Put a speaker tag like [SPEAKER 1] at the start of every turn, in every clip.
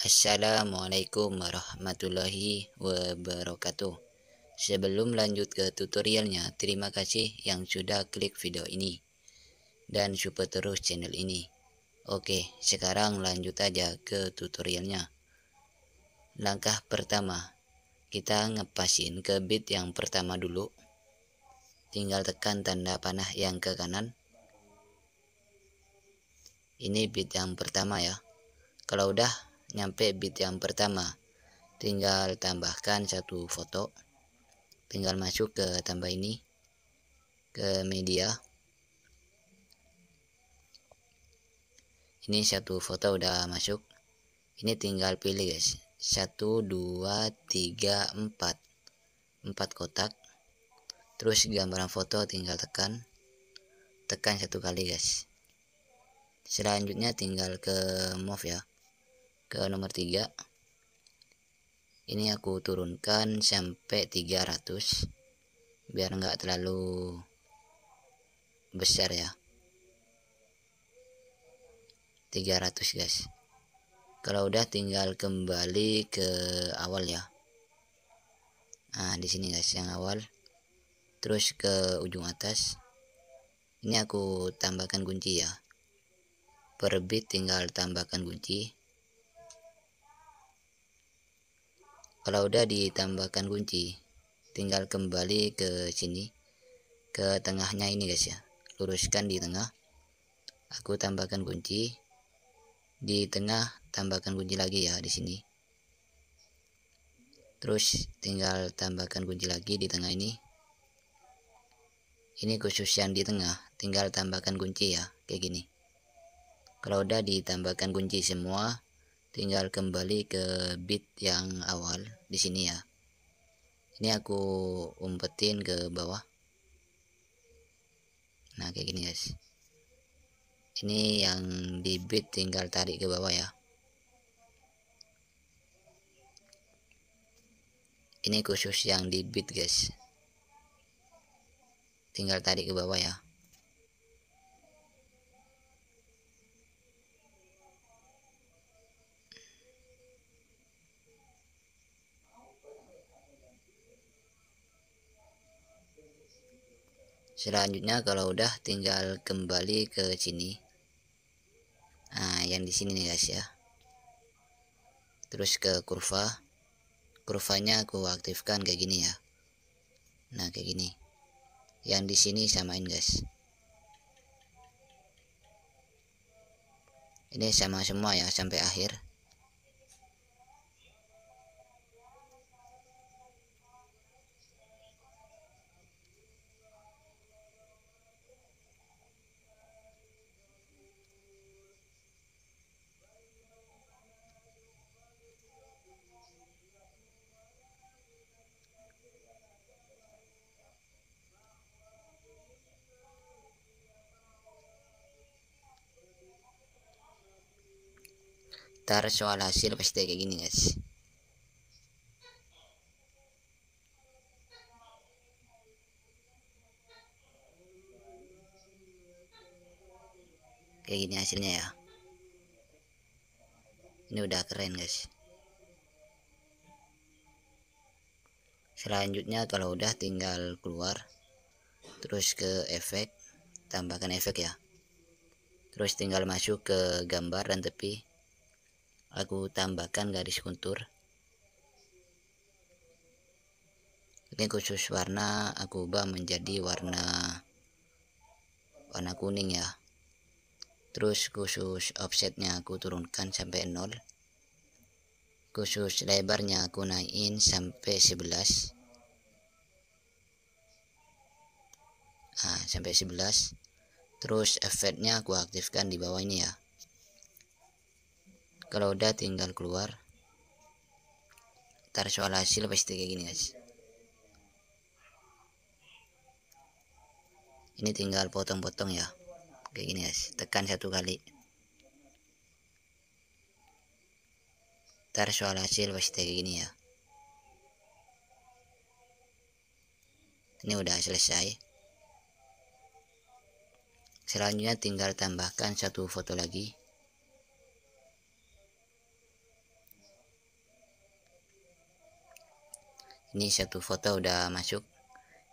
[SPEAKER 1] Assalamualaikum warahmatullahi wabarakatuh Sebelum lanjut ke tutorialnya, terima kasih yang sudah klik video ini dan support terus channel ini. Oke, sekarang lanjut aja ke tutorialnya. Langkah pertama, kita ngepasin ke bit yang pertama dulu. Tinggal tekan tanda panah yang ke kanan. Ini bit yang pertama ya. Kalau udah nyampe bit yang pertama, tinggal tambahkan satu foto. Tinggal masuk ke tambah ini, ke media. ini satu foto udah masuk ini tinggal pilih guys Satu, dua, tiga, empat, empat kotak terus gambaran foto tinggal tekan tekan satu kali guys selanjutnya tinggal ke move ya ke nomor tiga. ini aku turunkan sampai 300 biar enggak terlalu besar ya 300 guys kalau udah tinggal kembali ke awal ya nah di sini guys yang awal terus ke ujung atas ini aku tambahkan kunci ya per bit tinggal tambahkan kunci kalau udah ditambahkan kunci tinggal kembali ke sini ke tengahnya ini guys ya luruskan di tengah aku tambahkan kunci di tengah tambahkan kunci lagi ya di sini terus tinggal tambahkan kunci lagi di tengah ini ini khusus yang di tengah tinggal tambahkan kunci ya kayak gini kalau udah ditambahkan kunci semua tinggal kembali ke bit yang awal di sini ya ini aku umpetin ke bawah nah kayak gini guys ini yang di bit tinggal tarik ke bawah ya ini khusus yang di bit guys tinggal tarik ke bawah ya selanjutnya kalau udah tinggal kembali ke sini yang di sini nih guys ya terus ke kurva kurvanya aku aktifkan kayak gini ya nah kayak gini yang di sini samain guys ini sama semua ya sampai akhir ntar soal hasil pasti kayak gini guys kayak gini hasilnya ya ini udah keren guys selanjutnya kalau udah tinggal keluar terus ke efek tambahkan efek ya terus tinggal masuk ke gambar dan tepi aku tambahkan garis kontur ini khusus warna aku ubah menjadi warna warna kuning ya terus khusus offsetnya aku turunkan sampai 0 khusus lebarnya aku naikin sampai 11 nah, sampai 11 terus efeknya aku aktifkan di bawah ini ya kalau udah tinggal keluar ntar soal hasil pasti kayak gini guys ini tinggal potong-potong ya kayak gini guys tekan satu kali ntar soal hasil pasti kayak gini ya ini udah selesai selanjutnya tinggal tambahkan satu foto lagi ini satu foto udah masuk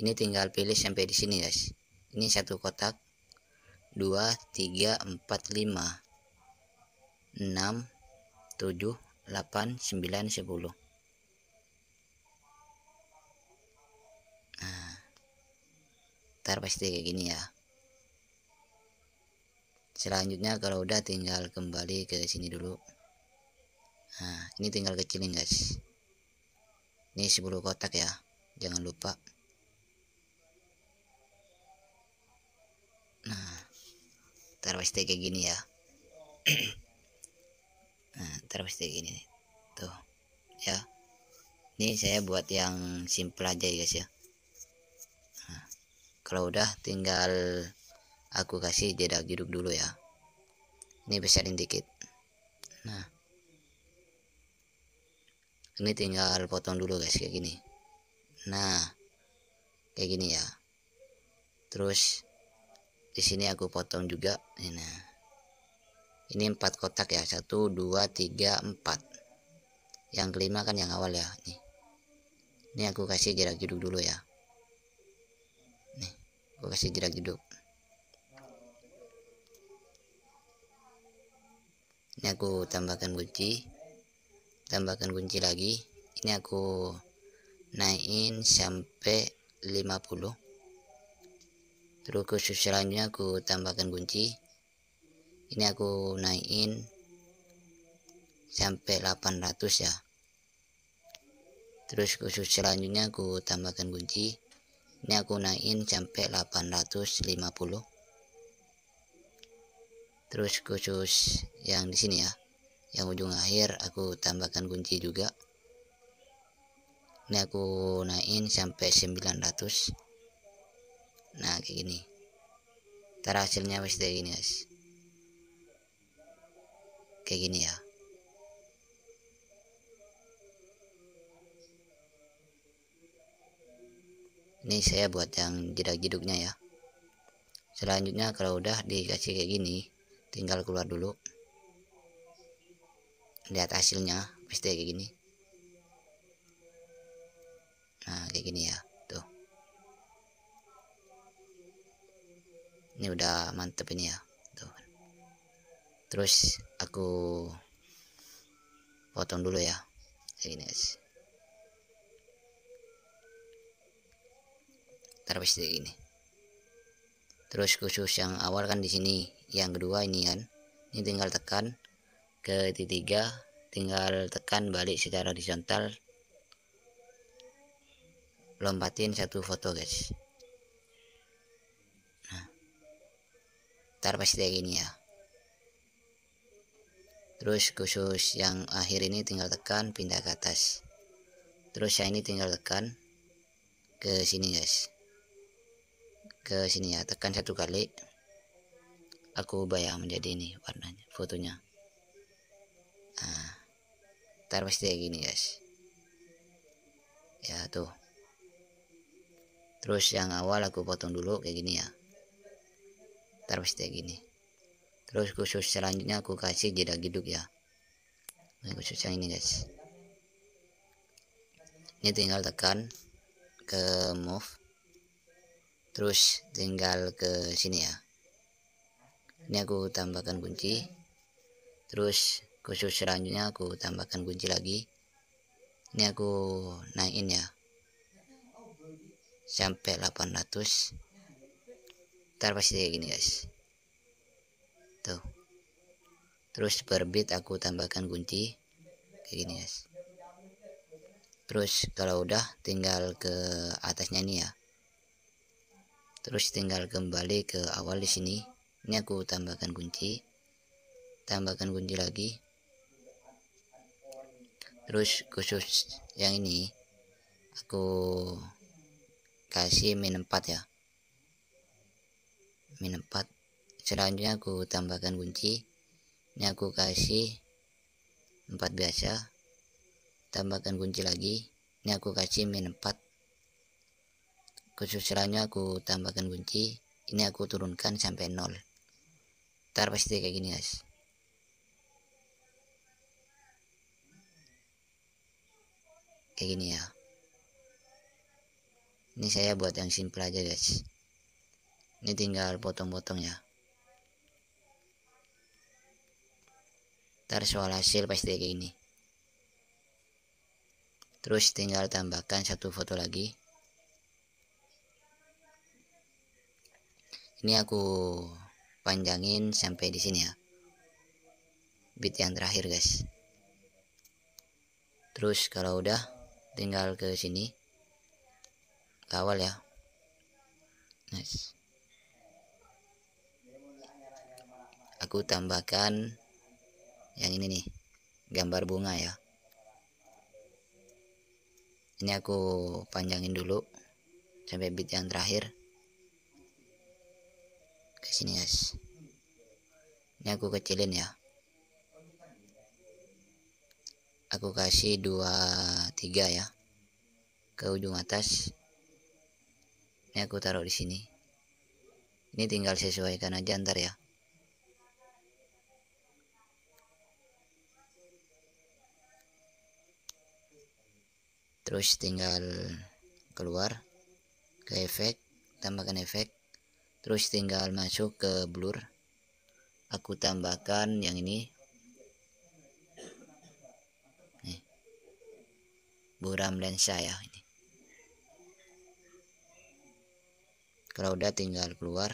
[SPEAKER 1] ini tinggal pilih sampai di sini guys ini satu kotak 2 3 4 5 6 7 8 9 10 nah ntar pasti kayak gini ya selanjutnya kalau udah tinggal kembali ke sini dulu nah ini tinggal kecilin guys ini 10 kotak ya jangan lupa nah terus pasti kayak gini ya nah taruh pasti kayak gini tuh ya ini saya buat yang simple aja ya guys ya nah, kalau udah tinggal aku kasih jeda jeruk dulu ya ini besarin dikit nah ini tinggal potong dulu guys kayak gini nah kayak gini ya terus di sini aku potong juga ini nah. ini empat kotak ya satu dua tiga empat yang kelima kan yang awal ya nih ini aku kasih jarak judul dulu ya nih aku kasih jarak judul ini aku tambahkan kunci tambahkan kunci lagi ini aku naikin sampai 50 terus khusus selanjutnya aku tambahkan kunci ini aku naikin sampai 800 ya terus khusus selanjutnya aku tambahkan kunci ini aku naikin sampai 850 terus khusus yang di sini ya yang ujung akhir aku tambahkan kunci juga ini aku naikin sampai 900 nah kayak gini ntar hasilnya wes kayak gini guys kayak gini ya ini saya buat yang jidak-jiduknya ya selanjutnya kalau udah dikasih kayak gini tinggal keluar dulu lihat hasilnya pasti kayak gini nah kayak gini ya tuh ini udah mantep ini ya tuh terus aku potong dulu ya kayak gini guys terus kayak gini terus khusus yang awal kan di sini yang kedua ini kan ini tinggal tekan ke tiga tinggal tekan balik secara horizontal lompatin satu foto guys nah ntar pasti kayak gini ya terus khusus yang akhir ini tinggal tekan pindah ke atas terus yang ini tinggal tekan ke sini guys ke sini ya tekan satu kali aku ubah ya, menjadi ini warnanya fotonya nah, ntar pasti kayak gini guys ya tuh terus yang awal aku potong dulu kayak gini ya ntar pasti kayak gini terus khusus selanjutnya aku kasih jeda giduk ya nah, khusus yang ini guys ini tinggal tekan ke move terus tinggal ke sini ya ini aku tambahkan kunci terus khusus selanjutnya aku tambahkan kunci lagi ini aku naikin ya sampai 800 ntar pasti kayak gini guys tuh terus per aku tambahkan kunci kayak gini guys terus kalau udah tinggal ke atasnya ini ya terus tinggal kembali ke awal di sini ini aku tambahkan kunci tambahkan kunci lagi terus khusus yang ini aku kasih min 4 ya min 4 selanjutnya aku tambahkan kunci ini aku kasih 4 biasa tambahkan kunci lagi ini aku kasih min 4 khusus selanjutnya aku tambahkan kunci ini aku turunkan sampai 0 ntar pasti kayak gini guys kayak gini ya ini saya buat yang simple aja guys ini tinggal potong-potong ya ntar soal hasil pasti kayak gini terus tinggal tambahkan satu foto lagi ini aku panjangin sampai di sini ya bit yang terakhir guys terus kalau udah tinggal ke sini ke awal ya nice aku tambahkan yang ini nih gambar bunga ya ini aku panjangin dulu sampai bit yang terakhir ke sini guys ini aku kecilin ya aku kasih dua tiga ya ke ujung atas ini aku taruh di sini ini tinggal sesuaikan aja ntar ya terus tinggal keluar ke efek tambahkan efek terus tinggal masuk ke blur aku tambahkan yang ini buram dan saya ini kalau udah tinggal keluar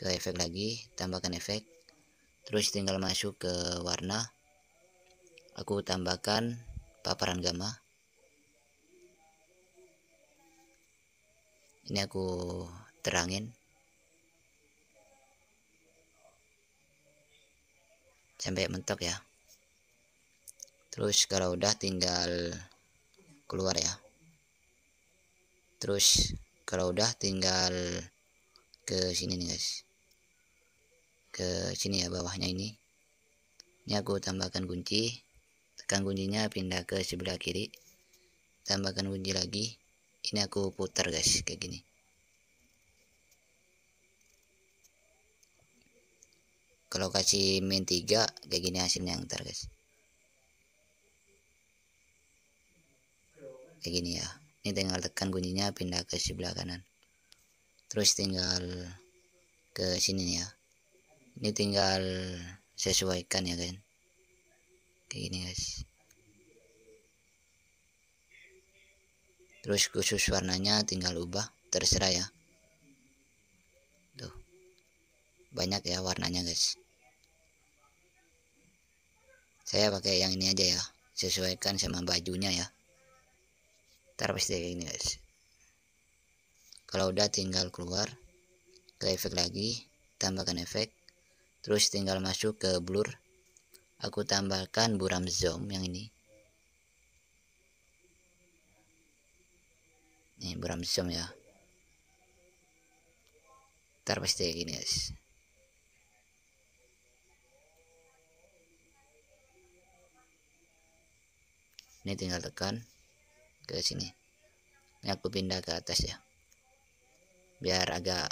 [SPEAKER 1] ke efek lagi tambahkan efek terus tinggal masuk ke warna aku tambahkan paparan gamma ini aku terangin sampai mentok ya terus kalau udah tinggal keluar ya terus kalau udah tinggal ke sini nih guys ke sini ya bawahnya ini ini aku tambahkan kunci tekan kuncinya pindah ke sebelah kiri tambahkan kunci lagi ini aku putar guys kayak gini kalau kasih min 3 kayak gini hasilnya ntar guys kayak gini ya ini tinggal tekan kuncinya pindah ke sebelah kanan terus tinggal ke sini ya ini tinggal sesuaikan ya kan kayak gini guys terus khusus warnanya tinggal ubah terserah ya tuh banyak ya warnanya guys saya pakai yang ini aja ya sesuaikan sama bajunya ya ntar pasti kayak gini guys kalau udah tinggal keluar ke efek lagi tambahkan efek terus tinggal masuk ke blur aku tambahkan buram zoom yang ini ini buram zoom ya ntar pasti kayak gini guys ini tinggal tekan ke sini ini aku pindah ke atas ya biar agak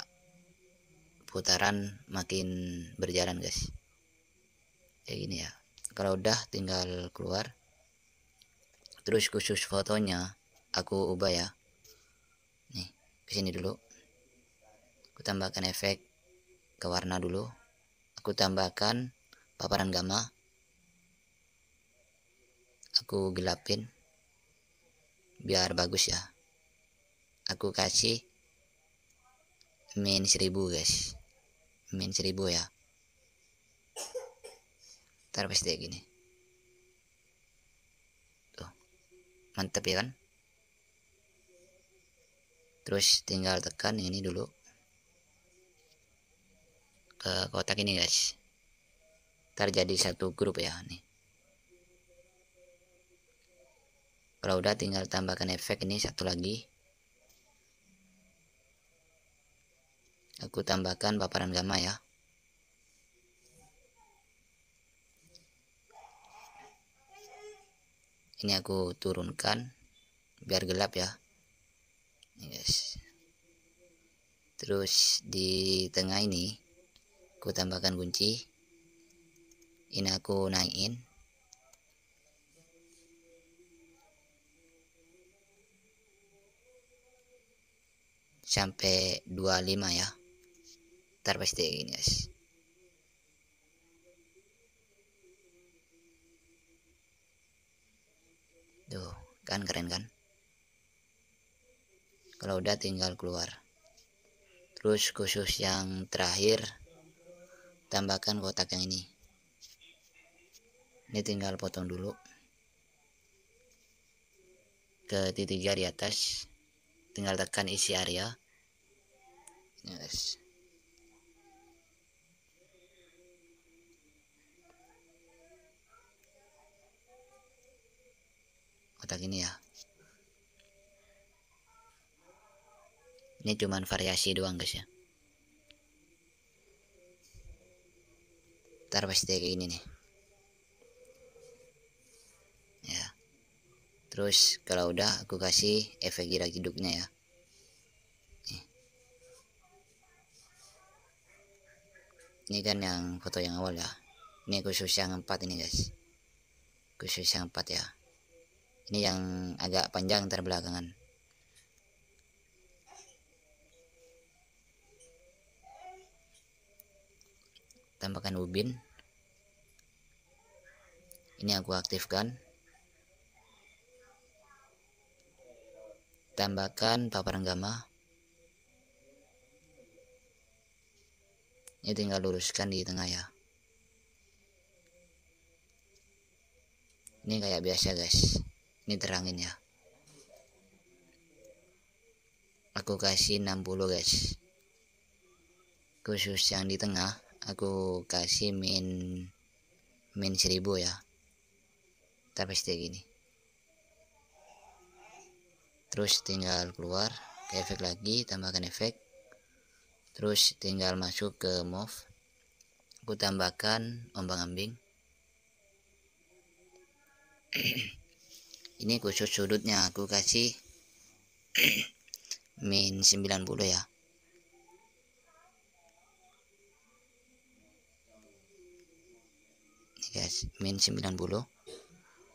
[SPEAKER 1] putaran makin berjalan guys kayak gini ya kalau udah tinggal keluar terus khusus fotonya aku ubah ya nih ke sini dulu aku tambahkan efek ke warna dulu aku tambahkan paparan gamma aku gelapin biar bagus ya aku kasih min 1000 guys min 1000 ya ntar pasti kayak gini tuh mantep ya kan terus tinggal tekan ini dulu ke kotak ini guys ntar jadi satu grup ya nih kalau udah tinggal tambahkan efek ini satu lagi aku tambahkan paparan gamma ya ini aku turunkan biar gelap ya Yes. terus di tengah ini aku tambahkan kunci ini aku naikin sampai 25 ya ntar pasti gini guys tuh kan keren kan kalau udah tinggal keluar terus khusus yang terakhir tambahkan kotak yang ini ini tinggal potong dulu ke titik jari di atas tinggal tekan isi area ini guys kotak ini ya ini cuman variasi doang guys ya ntar pasti kayak gini nih terus kalau udah aku kasih efek gerak hidupnya ya ini kan yang foto yang awal ya ini khusus yang empat ini guys khusus yang empat ya ini yang agak panjang terbelakangan tambahkan ubin ini aku aktifkan tambahkan paparan gamma ini tinggal luruskan di tengah ya ini kayak biasa guys ini terangin ya aku kasih 60 guys khusus yang di tengah aku kasih min min 1000 ya tapi gini terus tinggal keluar ke efek lagi tambahkan efek terus tinggal masuk ke move aku tambahkan ombang ambing ini khusus sudutnya aku kasih min 90 ya guys min 90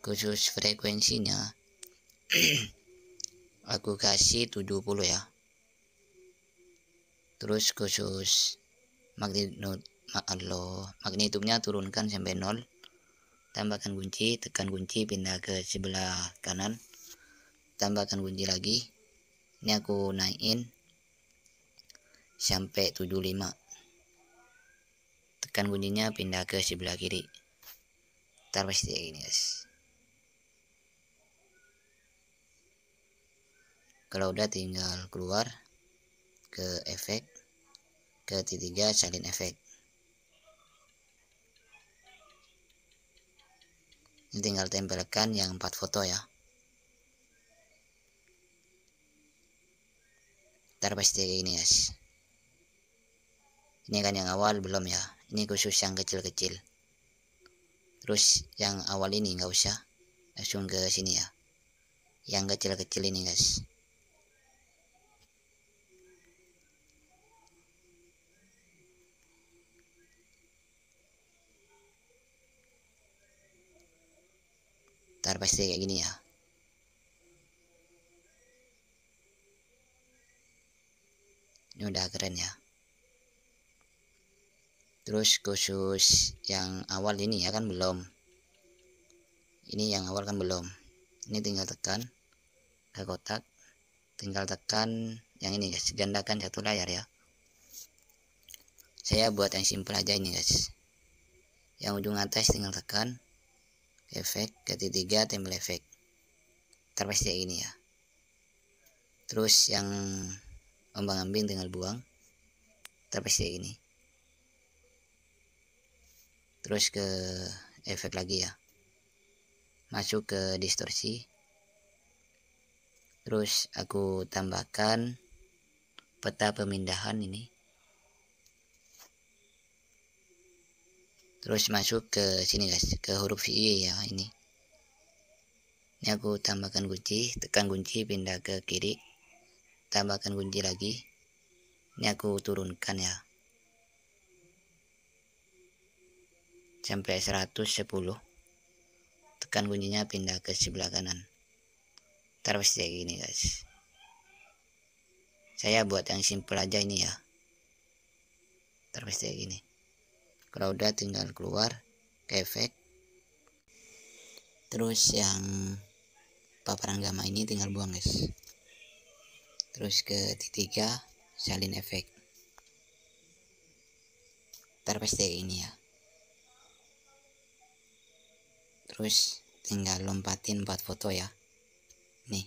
[SPEAKER 1] khusus frekuensinya aku kasih 70 ya terus khusus magnet Allah magnetumnya turunkan sampai 0 tambahkan kunci tekan kunci pindah ke sebelah kanan tambahkan kunci lagi ini aku naikin sampai 75 tekan kuncinya pindah ke sebelah kiri ntar pasti kayak gini guys kalau udah tinggal keluar ke efek ke t salin efek ini tinggal tempelkan yang empat foto ya ntar pasti kayak gini guys ini kan yang awal belum ya ini khusus yang kecil-kecil terus yang awal ini nggak usah langsung ke sini ya yang kecil-kecil ini guys ntar pasti kayak gini ya ini udah keren ya terus khusus yang awal ini ya kan belum ini yang awal kan belum ini tinggal tekan ke kotak tinggal tekan yang ini guys gandakan satu layar ya saya buat yang simple aja ini guys yang ujung atas tinggal tekan efek ketiga timbul efek terpasti ini ya terus yang ombang ambing tinggal buang terpasti ini terus ke efek lagi ya masuk ke distorsi terus aku tambahkan peta pemindahan ini terus masuk ke sini guys ke huruf Y ya ini ini aku tambahkan kunci tekan kunci pindah ke kiri tambahkan kunci lagi ini aku turunkan ya sampai 110 tekan kuncinya pindah ke sebelah kanan terus kayak gini guys saya buat yang simple aja ini ya terus kayak gini kalau tinggal keluar ke efek terus yang paparan gamma ini tinggal buang guys terus ke ketiga salin efek terpaste ini ya terus tinggal lompatin buat foto ya nih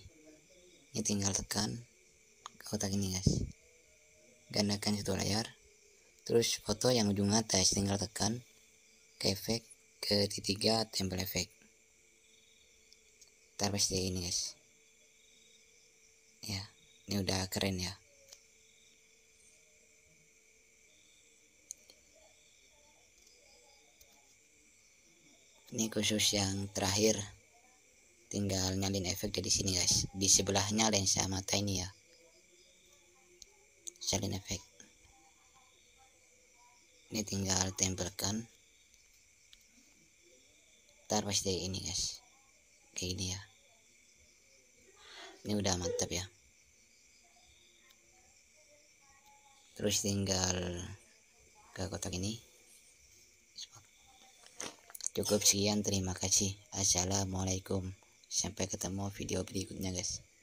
[SPEAKER 1] ini tinggal tekan kotak ini guys gandakan satu layar terus foto yang ujung atas tinggal tekan ke efek ke tiga tempel efek ntar pasti ini guys ya ini udah keren ya ini khusus yang terakhir tinggal nyalin efek dari sini guys di sebelahnya lensa mata ini ya salin efek ini tinggal tempelkan ntar pasti ini guys kayak gini ya ini udah mantap ya terus tinggal ke kotak ini cukup sekian terima kasih assalamualaikum sampai ketemu video berikutnya guys